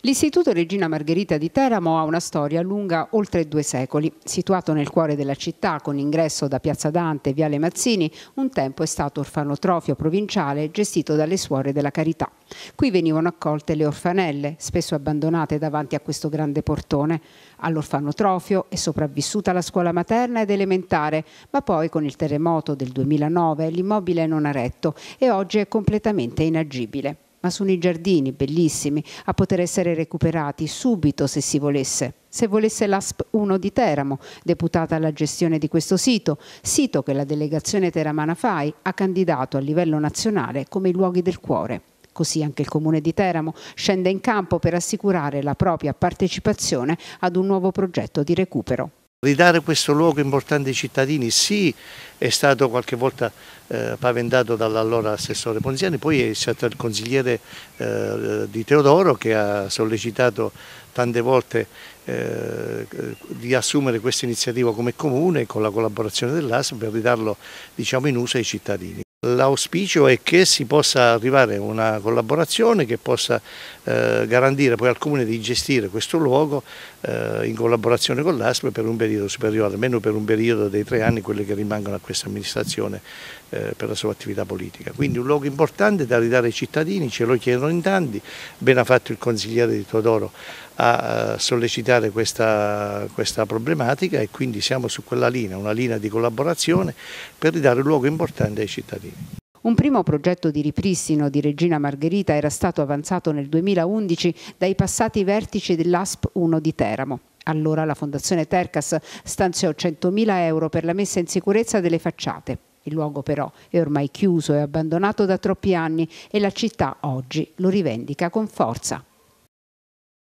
L'Istituto Regina Margherita di Teramo ha una storia lunga oltre due secoli. Situato nel cuore della città, con ingresso da Piazza Dante e Viale Mazzini, un tempo è stato orfanotrofio provinciale gestito dalle Suore della Carità. Qui venivano accolte le orfanelle, spesso abbandonate davanti a questo grande portone. All'orfanotrofio è sopravvissuta la scuola materna ed elementare, ma poi con il terremoto del 2009 l'immobile non ha retto e oggi è completamente inagibile ma sono i giardini bellissimi a poter essere recuperati subito se si volesse. Se volesse l'ASP 1 di Teramo, deputata alla gestione di questo sito, sito che la delegazione teramana FAI ha candidato a livello nazionale come i luoghi del cuore. Così anche il comune di Teramo scende in campo per assicurare la propria partecipazione ad un nuovo progetto di recupero. Ridare questo luogo importante ai cittadini sì è stato qualche volta eh, paventato dall'allora assessore Ponziani, poi è stato il consigliere eh, di Teodoro che ha sollecitato tante volte eh, di assumere questa iniziativa come comune con la collaborazione dell'AS per ridarlo diciamo, in uso ai cittadini. L'auspicio è che si possa arrivare a una collaborazione che possa eh, garantire poi al Comune di gestire questo luogo eh, in collaborazione con l'ASP per un periodo superiore, almeno per un periodo dei tre anni, quelli che rimangono a questa amministrazione eh, per la sua attività politica. Quindi un luogo importante da ridare ai cittadini, ce lo chiedono in tanti, ben ha fatto il consigliere di Teodoro a sollecitare questa, questa, problematica e quindi siamo su quella linea, una linea di collaborazione per ridare un luogo importante ai cittadini. Un primo progetto di ripristino di Regina Margherita era stato avanzato nel 2011 dai passati vertici dell'ASP 1 di Teramo. Allora la Fondazione Tercas stanziò 100.000 euro per la messa in sicurezza delle facciate. Il luogo però è ormai chiuso e abbandonato da troppi anni e la città oggi lo rivendica con forza.